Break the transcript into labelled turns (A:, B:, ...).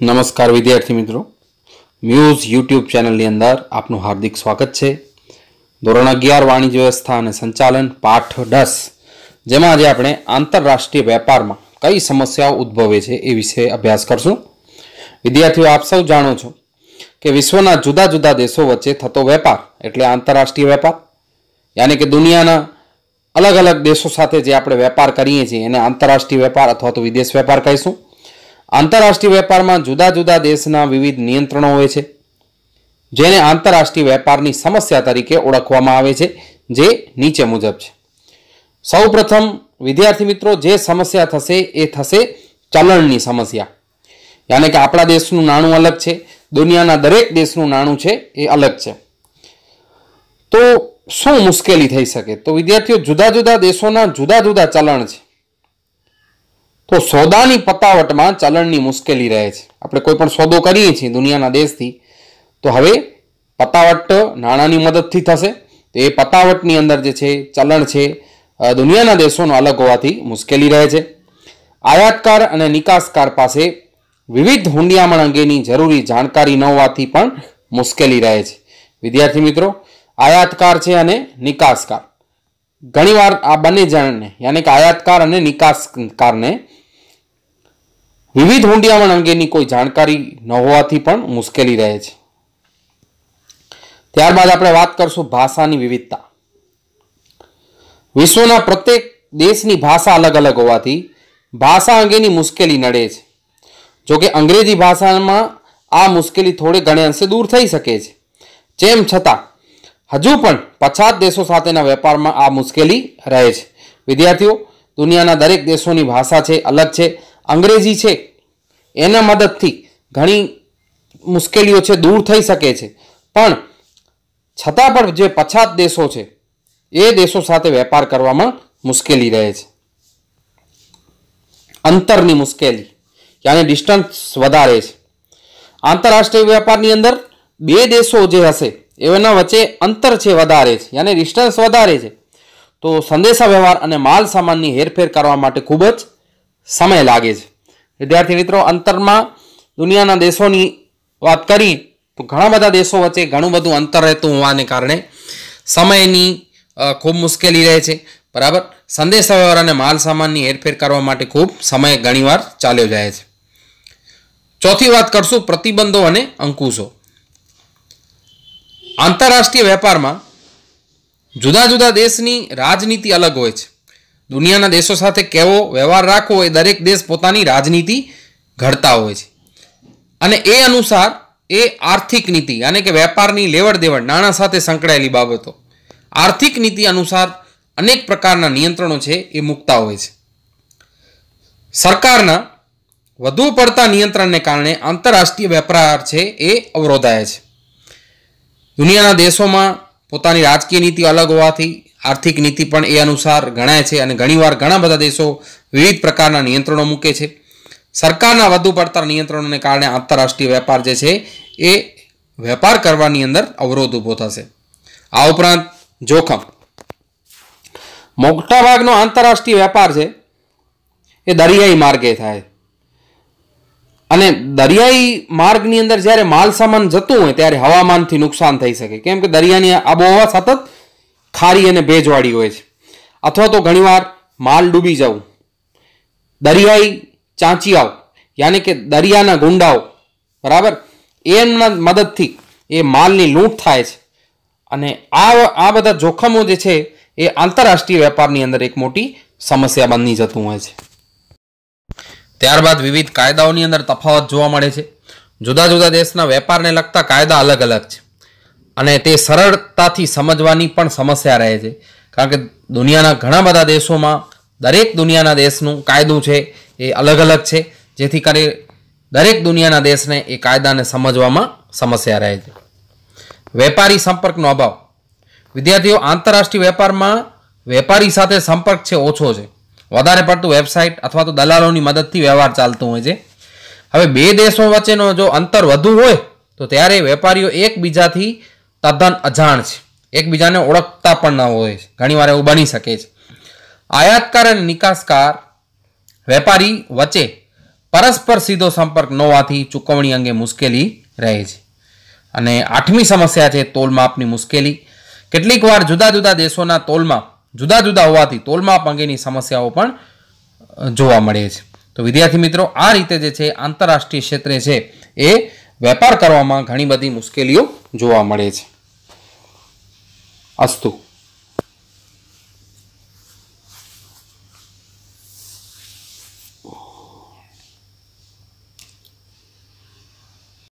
A: નમસ્કાર વિદ્યાર્થી મિત્રો મ્યુઝ યુટ્યુબ ચેનલની અંદર આપનું હાર્દિક સ્વાગત છે ધોરણ અગિયાર વાણિજ્ય વ્યવસ્થા અને સંચાલન પાઠ દસ જેમાં આજે આપણે આંતરરાષ્ટ્રીય વેપારમાં કઈ સમસ્યાઓ ઉદ્ભવે છે એ વિશે અભ્યાસ કરશું વિદ્યાર્થીઓ આપ સૌ જાણો છો કે વિશ્વના જુદા જુદા દેશો વચ્ચે થતો વેપાર એટલે આંતરરાષ્ટ્રીય વેપાર યાની કે દુનિયાના અલગ અલગ દેશો સાથે જે આપણે વેપાર કરીએ છીએ એને આંતરરાષ્ટ્રીય વેપાર અથવા તો વિદેશ વેપાર કહીશું આંતરરાષ્ટ્રીય વેપારમાં જુદા જુદા દેશના વિવિધ નિયંત્રણો હોય છે જેને આંતરરાષ્ટ્રીય વેપારની સમસ્યા તરીકે ઓળખવામાં આવે છે જે નીચે મુજબ છે સૌપ્રથમ વિદ્યાર્થી મિત્રો જે સમસ્યા થશે એ થશે ચલણની સમસ્યા યાને કે આપણા દેશનું નાણું અલગ છે દુનિયાના દરેક દેશનું નાણું છે એ અલગ છે તો શું મુશ્કેલી થઈ શકે તો વિદ્યાર્થીઓ જુદા જુદા દેશોના જુદા જુદા ચલણ છે તો સોદાની પતાવટમાં ચલણની મુશ્કેલી રહે છે આપણે કોઈ પણ સોદો કરીએ છીએ દુનિયાના દેશથી તો હવે પતાવટ નાણાંની મદદથી થશે તો એ પતાવટની અંદર જે છે ચલણ છે દુનિયાના દેશોનો અલગ હોવાથી મુશ્કેલી રહે છે આયાતકાર અને નિકાસકાર પાસે વિવિધ હુંડિયામણ અંગેની જરૂરી જાણકારી ન હોવાથી પણ મુશ્કેલી રહે છે વિદ્યાર્થી મિત્રો આયાતકાર છે અને નિકાસકાર ઘણીવાર આ બંને જણને યાની કે આયાતકાર અને નિકાસકારને વિવિધ હુંડિયામણ અંગેની કોઈ જાણકારી ન હોવાથી પણ મુશ્કેલી રહે છે ત્યારબાદ આપણે વાત કરશું ભાષાની વિવિધતા વિશ્વના પ્રત્યેક દેશની ભાષા અલગ અલગ હોવાથી ભાષા અંગેની મુશ્કેલી નડે છે જોકે અંગ્રેજી ભાષામાં આ મુશ્કેલી થોડે ઘણે અંશે દૂર થઈ શકે છે જેમ છતાં હજુ પણ પછાત દેશો સાથેના વેપારમાં આ મુશ્કેલી રહે છે વિદ્યાર્થીઓ દુનિયાના દરેક દેશોની ભાષા છે અલગ છે અંગ્રેજી છે એના મદદથી ઘણી મુશ્કેલીઓ છે દૂર થઈ શકે છે પણ છતાં પણ જે પછાત દેશો છે એ દેશો સાથે વેપાર કરવામાં મુશ્કેલી રહે છે અંતરની મુશ્કેલી યાની ડિસ્ટન્સ વધારે છે આંતરરાષ્ટ્રીય વેપારની અંદર બે દેશો જે હશે એના વચ્ચે અંતર છે વધારે છે યાને ડિસ્ટન્સ વધારે છે તો સંદેશા વ્યવહાર અને માલ સામાનની હેરફેર કરવા માટે ખૂબ જ સમય લાગે છે વિદ્યાર્થી મિત્રો અંતરમાં દુનિયાના દેશોની વાત કરી તો ઘણા બધા દેશો વચ્ચે ઘણું બધું અંતર રહેતું હોવાને કારણે સમયની ખૂબ મુશ્કેલી રહે છે બરાબર વ્યવહાર અને માલ સામાનની હેરફેર કરવા માટે ખૂબ સમય ઘણીવાર ચાલ્યો જાય છે ચોથી વાત કરશું પ્રતિબંધો અને અંકુશો આંતરરાષ્ટ્રીય વેપારમાં જુદા જુદા દેશની રાજનીતિ અલગ હોય છે દુનિયાના દેશો સાથે કેવો વ્યવહાર રાખવો એ દરેક દેશ પોતાની રાજનીતિ ઘડતા હોય છે અને એ અનુસાર એ આર્થિક નીતિ અને કે વેપારની લેવડ દેવડ નાણાં સાથે સંકળાયેલી બાબતો આર્થિક નીતિ અનુસાર અનેક પ્રકારના નિયંત્રણો છે એ મૂકતા હોય છે સરકારના વધુ પડતા નિયંત્રણને કારણે આંતરરાષ્ટ્રીય વેપાર છે એ અવરોધાય છે દુનિયાના દેશોમાં પોતાની રાજકીય નીતિ અલગ હોવાથી આર્થિક નીતિ પણ એ અનુસાર ગણાય છે અને ઘણીવાર ઘણા બધા દેશો વિવિધ પ્રકારના નિયંત્રણો મૂકે છે સરકારના વધુ પડતા નિયંત્રણોને કારણે આંતરરાષ્ટ્રીય વેપાર જે છે એ વેપાર કરવાની અંદર અવરોધ ઊભો થશે આ ઉપરાંત જોખમ મોટાભાગનો આંતરરાષ્ટ્રીય વેપાર છે એ દરિયાઈ માર્ગે થાય અને દરિયાઈ માર્ગની અંદર જ્યારે માલ સામાન જતું હોય ત્યારે હવામાનથી નુકસાન થઈ શકે કેમ કે દરિયાની આબોહવા સતત ખારી અને ભેજવાળી હોય છે અથવા તો ઘણીવાર માલ ડૂબી જવું દરિયાઈ ચાંચિયાઓ યાની કે દરિયાના ગુંડાઓ બરાબર એમના મદદથી એ માલની લૂંટ થાય છે અને આ આ બધા જોખમો જે છે એ આંતરરાષ્ટ્રીય વેપારની અંદર એક મોટી સમસ્યા બની જતું હોય છે ત્યારબાદ વિવિધ કાયદાઓની અંદર તફાવત જોવા મળે છે જુદા જુદા દેશના વેપારને લગતા કાયદા અલગ અલગ છે અને તે સરળતાથી સમજવાની પણ સમસ્યા રહે છે કારણ કે દુનિયાના ઘણા બધા દેશોમાં દરેક દુનિયાના દેશનું કાયદું છે એ અલગ અલગ છે જેથી કરી દરેક દુનિયાના દેશને એ કાયદાને સમજવામાં સમસ્યા રહે છે વેપારી સંપર્કનો અભાવ વિદ્યાર્થીઓ આંતરરાષ્ટ્રીય વેપારમાં વેપારી સાથે સંપર્ક છે ઓછો છે વધારે પડતું વેબસાઇટ અથવા તો દલાલોની મદદથી વ્યવહાર ચાલતો હોય છે હવે બે દેશો વચ્ચેનો જો અંતર વધુ હોય તો ત્યારે વેપારીઓ એકબીજાથી તદ્દન અજાણ છે એકબીજાને ઓળખતા પણ ન હોય છે ઘણીવાર એવું બની શકે છે આયાતકાર અને નિકાસકાર વેપારી વચ્ચે પરસ્પર સીધો સંપર્ક ન હોવાથી ચૂકવણી અંગે મુશ્કેલી રહે છે અને આઠમી સમસ્યા છે તોલમાપની મુશ્કેલી કેટલીક વાર જુદા જુદા દેશોના તોલમાં જુદા જુદા હોવાથી તોલમાપ અંગેની સમસ્યાઓ પણ જોવા મળે છે તો વિદ્યાર્થી મિત્રો આ રીતે જે છે આંતરરાષ્ટ્રીય ક્ષેત્રે છે એ વેપાર કરવામાં ઘણી બધી મુશ્કેલીઓ જોવા મળે છે અસ્તુ